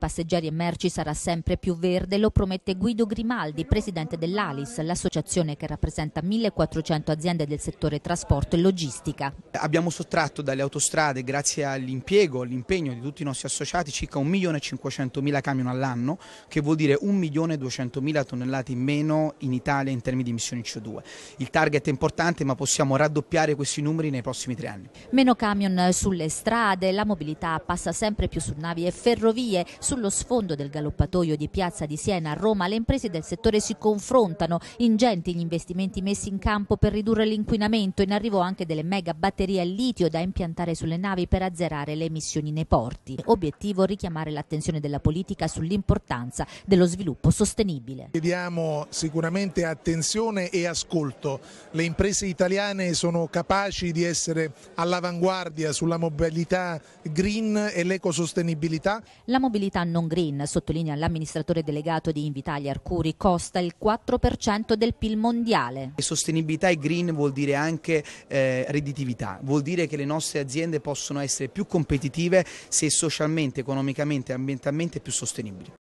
Passeggeri e merci sarà sempre più verde, lo promette Guido Grimaldi, presidente dell'Alis, l'associazione che rappresenta 1400 aziende del settore trasporto e logistica. Abbiamo sottratto dalle autostrade, grazie all'impiego, all'impegno di tutti i nostri associati, circa 1.500.000 camion all'anno, che vuol dire 1.200.000 tonnellate in meno in Italia in termini di emissioni CO2. Il target è importante, ma possiamo raddoppiare questi numeri nei prossimi tre anni. Meno camion sulle strade, la mobilità passa sempre più su navi e ferrovie, sullo sfondo del galoppatoio di Piazza di Siena a Roma le imprese del settore si confrontano, ingenti gli investimenti messi in campo per ridurre l'inquinamento, in arrivo anche delle mega batterie al litio da impiantare sulle navi per azzerare le emissioni nei porti. Obiettivo richiamare l'attenzione della politica sull'importanza dello sviluppo sostenibile. Chiediamo sicuramente attenzione e ascolto. Le imprese italiane sono capaci di essere all'avanguardia sulla mobilità green e l'ecosostenibilità. La mobilità mobilità non green, sottolinea l'amministratore delegato di Invitalia Arcuri Costa, il 4% del PIL mondiale. Sostenibilità e green vuol dire anche eh, redditività, vuol dire che le nostre aziende possono essere più competitive se socialmente, economicamente e ambientalmente più sostenibili.